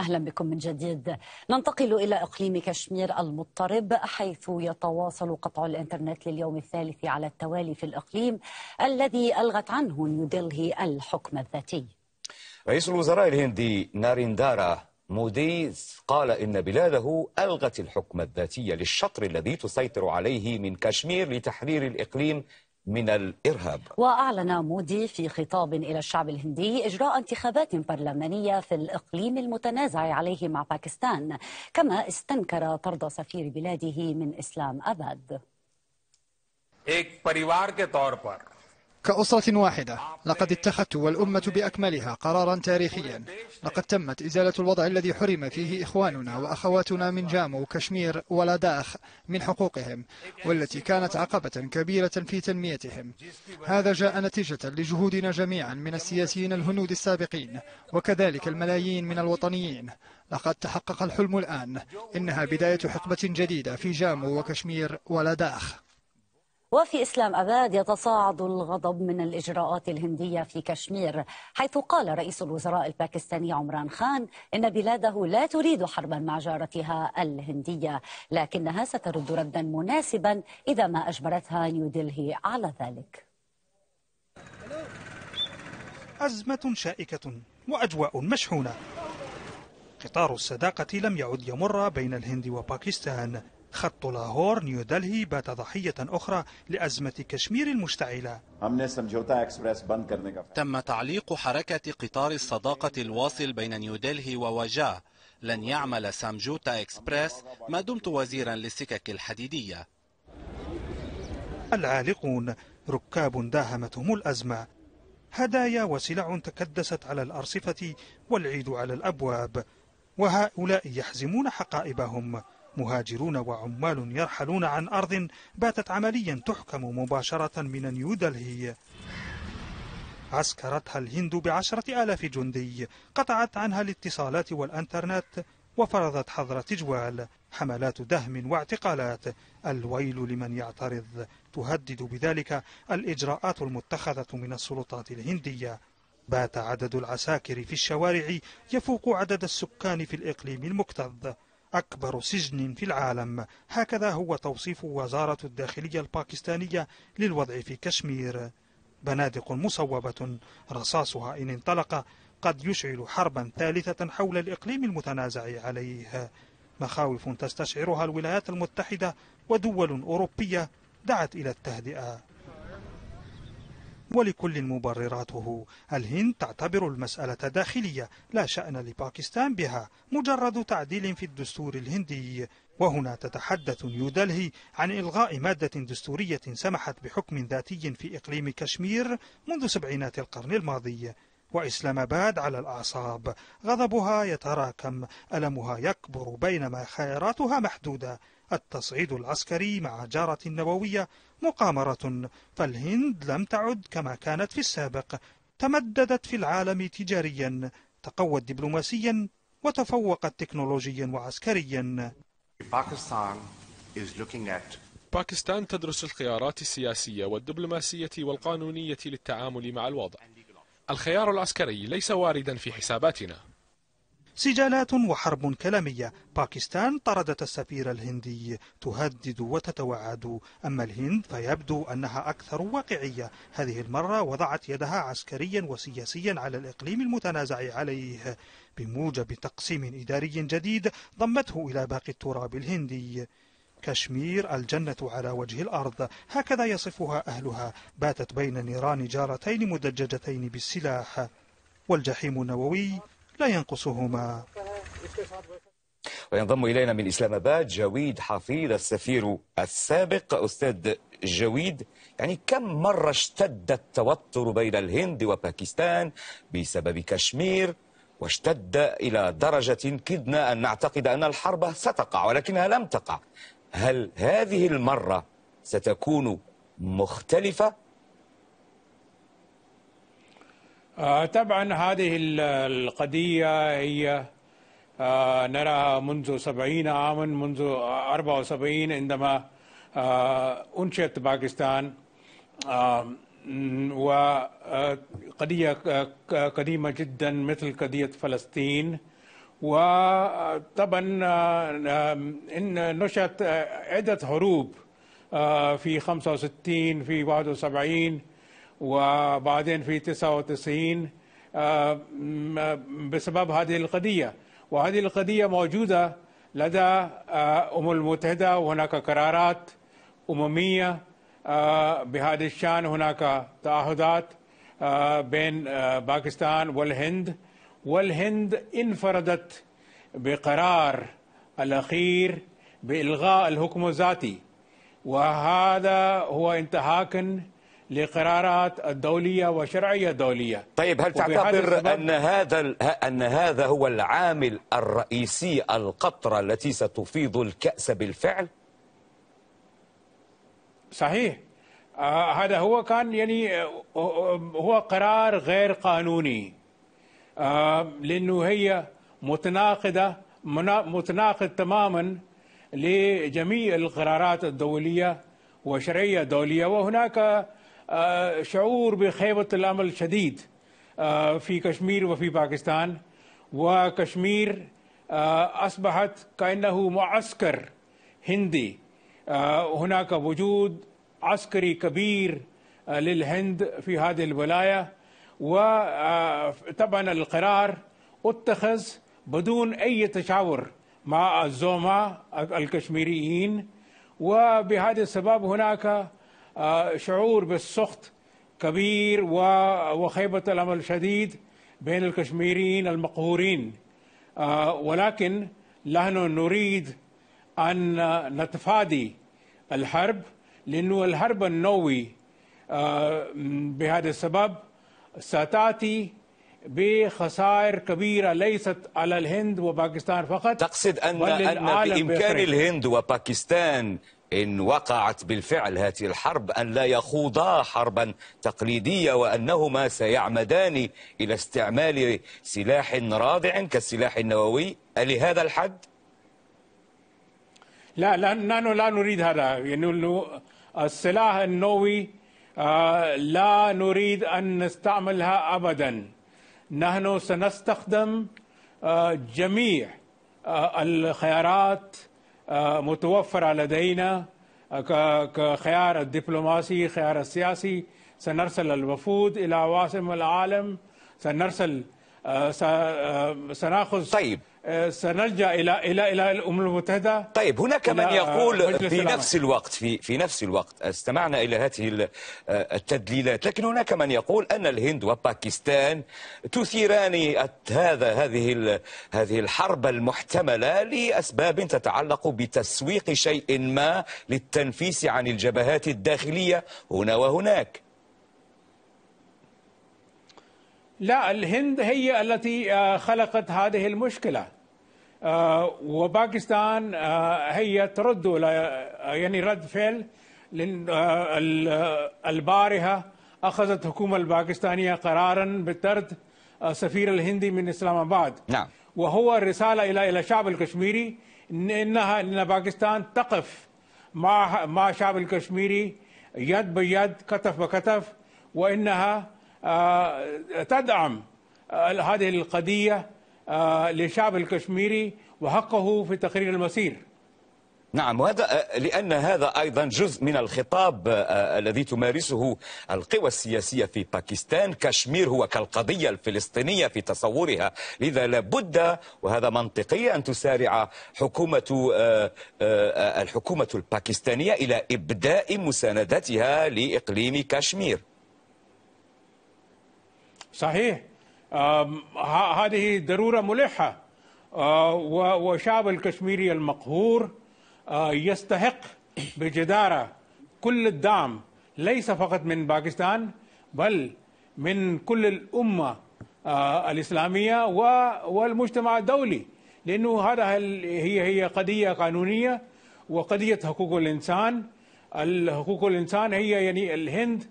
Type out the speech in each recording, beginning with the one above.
أهلا بكم من جديد ننتقل إلى إقليم كشمير المضطرب حيث يتواصل قطع الإنترنت لليوم الثالث على التوالي في الإقليم الذي ألغت عنه نيودلهي الحكم الذاتي رئيس الوزراء الهندي ناريندارا مودي قال إن بلاده ألغت الحكم الذاتي للشطر الذي تسيطر عليه من كشمير لتحرير الإقليم من الإرهاب وأعلن مودي في خطاب إلى الشعب الهندي إجراء انتخابات برلمانية في الإقليم المتنازع عليه مع باكستان كما استنكر طرد سفير بلاده من إسلام أباد كأسرة واحدة لقد اتخذت والأمة بأكملها قرارا تاريخيا لقد تمت إزالة الوضع الذي حرم فيه إخواننا وأخواتنا من جامو وكشمير داخ من حقوقهم والتي كانت عقبة كبيرة في تنميتهم هذا جاء نتيجة لجهودنا جميعا من السياسيين الهنود السابقين وكذلك الملايين من الوطنيين لقد تحقق الحلم الآن إنها بداية حقبة جديدة في جامو وكشمير داخ وفي إسلام أباد يتصاعد الغضب من الإجراءات الهندية في كشمير حيث قال رئيس الوزراء الباكستاني عمران خان إن بلاده لا تريد حربا مع جارتها الهندية لكنها سترد ردا مناسبا إذا ما أجبرتها نيودلهي على ذلك أزمة شائكة وأجواء مشحونة قطار الصداقة لم يعد يمر بين الهند وباكستان خط لاهور نيو دلهي بات ضحية أخرى لأزمة كشمير المشتعلة تم تعليق حركة قطار الصداقة الواصل بين نيو دلهي ووجاه لن يعمل سامجوتا إكسبريس ما دمت وزيرا للسكك الحديدية العالقون ركاب داهمتهم الأزمة هدايا وسلع تكدست على الأرصفة والعيد على الأبواب وهؤلاء يحزمون حقائبهم مهاجرون وعمال يرحلون عن أرض باتت عمليا تحكم مباشرة من نيودلهي عسكرتها الهند بعشرة آلاف جندي قطعت عنها الاتصالات والأنترنت وفرضت حظر تجوال حملات دهم واعتقالات الويل لمن يعترض تهدد بذلك الإجراءات المتخذة من السلطات الهندية بات عدد العساكر في الشوارع يفوق عدد السكان في الإقليم المكتظ أكبر سجن في العالم هكذا هو توصيف وزارة الداخلية الباكستانية للوضع في كشمير بنادق مصوبة رصاصها إن انطلق قد يشعل حربا ثالثة حول الإقليم المتنازع عليه مخاوف تستشعرها الولايات المتحدة ودول أوروبية دعت إلى التهدئة ولكل مبرراته الهند تعتبر المسألة داخلية لا شأن لباكستان بها مجرد تعديل في الدستور الهندي وهنا تتحدث يودلهي عن إلغاء مادة دستورية سمحت بحكم ذاتي في إقليم كشمير منذ سبعينات القرن الماضي وإسلام آباد على الأعصاب غضبها يتراكم ألمها يكبر بينما خياراتها محدودة التصعيد العسكري مع جارة النووية مقامرة فالهند لم تعد كما كانت في السابق تمددت في العالم تجاريا تقوت دبلوماسيا وتفوقت تكنولوجيا وعسكريا باكستان تدرس الخيارات السياسية والدبلوماسية والقانونية للتعامل مع الوضع الخيار العسكري ليس واردا في حساباتنا سجالات وحرب كلامية باكستان طردت السفير الهندي تهدد وتتوعد أما الهند فيبدو أنها أكثر واقعية هذه المرة وضعت يدها عسكريا وسياسيا على الإقليم المتنازع عليه بموجب تقسيم إداري جديد ضمته إلى باقي التراب الهندي كشمير الجنة على وجه الأرض هكذا يصفها أهلها باتت بين نيران جارتين مدججتين بالسلاح والجحيم النووي لا ينقصهما وينضم إلينا من إسلام آباد جويد حفيظ السفير السابق أستاذ جويد يعني كم مرة اشتد التوتر بين الهند وباكستان بسبب كشمير واشتد إلى درجة كدنا أن نعتقد أن الحرب ستقع ولكنها لم تقع هل هذه المرة ستكون مختلفة آه، طبعا هذه القضية هي آه، نراها منذ سبعين عاما منذ أربعة وسبعين عندما آه، أنشئت باكستان وقضية قديمة جدا مثل قضية فلسطين وطبعا إن نشأت عدة حروب في 65 في 71 وبعدين في 99 آه، آه، بسبب هذه القضية وهذه القضية موجودة لدى الامم آه، المتحدة وهناك قرارات أممية بهذا الشأن هناك تعهدات بين باكستان والهند والهند انفردت بقرار الأخير بإلغاء الحكم الذاتي وهذا هو انتهاك لقرارات الدوليه وشرعيه دوليه طيب هل تعتبر ان هذا ان هذا هو العامل الرئيسي القطره التي ستفيض الكاس بالفعل صحيح آه هذا هو كان يعني آه، آه، آه، هو قرار غير قانوني آه لانه هي متناقضه متناقض تماما لجميع القرارات الدوليه وشرعيه دوليه وهناك آه، شعور بخيبة الأمل شديد آه، في كشمير وفي باكستان وكشمير آه، أصبحت كأنه معسكر هندي هناك وجود عسكري كبير للهند في هذه الولاية وطبعا القرار اتخذ بدون أي تشاور مع الزوما الكشميريين وبهذا السبب هناك آه، شعور بالسخط كبير وخيبة الأمل شديد بين الكشميريين المقهورين آه، ولكن نحن نريد أن نتفادي الحرب لأنه الحرب النووي آه، بهذا السبب ستأتي بخسائر كبيرة ليست على الهند وباكستان فقط تقصد أن, أن بإمكان الهند وباكستان إن وقعت بالفعل هذه الحرب أن لا يخوضا حربا تقليدية وأنهما سيعمدان إلى استعمال سلاح رادع كالسلاح النووي لهذا الحد؟ لا لا نحن لا نريد هذا يعني السلاح النووي آه، لا نريد أن نستعملها أبدا نحن سنستخدم آه، جميع آه، الخيارات آه، متوفرة لدينا آه، كخيار الدبلوماسي خيار السياسي سنرسل الوفود إلى عواصم العالم سنرسل آه، آه، سناخذ طيب آه، سنلجا الى الى الى الامم المتحده طيب هناك من يقول في نفس الوقت في في نفس الوقت استمعنا الى هذه التدليلات لكن هناك من يقول ان الهند وباكستان تثيران هذا هذه هذه الحرب المحتمله لاسباب تتعلق بتسويق شيء ما للتنفيس عن الجبهات الداخليه هنا وهناك لا الهند هي التي آه، خلقت هذه المشكلة آه، وباكستان آه، هي ترد يعني رد فعل البارحة أخذت الحكومة الباكستانية قرارا بطرد سفير الهندي من إسلام آباد نعم. وهو رسالة إلى إلى الشعب الكشميري إنها إن باكستان تقف مع مع الشعب الكشميري يد بيد كتف بكتف وإنها آه، تدعم آه، هذه القضية آه، للشعب الكشميري وحقه في تقرير المسير نعم وهذا لأن هذا أيضا جزء من الخطاب الذي تمارسه القوى السياسية في باكستان كشمير هو كالقضية الفلسطينية في تصورها لذا لابد وهذا منطقي أن تسارع حكومة الحكومة الباكستانية إلى إبداء مساندتها لإقليم كشمير صحيح هذه ضرورة ملحة وشعب الكشميري المقهور يستحق بجدارة كل الدعم ليس فقط من باكستان بل من كل الأمة الإسلامية والمجتمع الدولي لأنه هذا هي هي قضية قانونية وقضية حقوق الإنسان حقوق الإنسان هي يعني الهند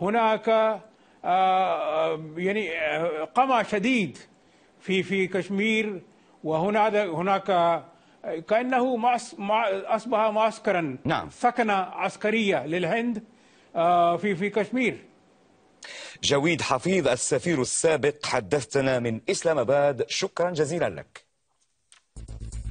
هناك آه، يعني آه، قمع شديد في في كشمير وهناك هناك كانه اصبح معسكرا نعم. سكنه عسكريه للهند آه، في في كشمير جويد حفيظ السفير السابق حدثتنا من اسلام اباد شكرا جزيلا لك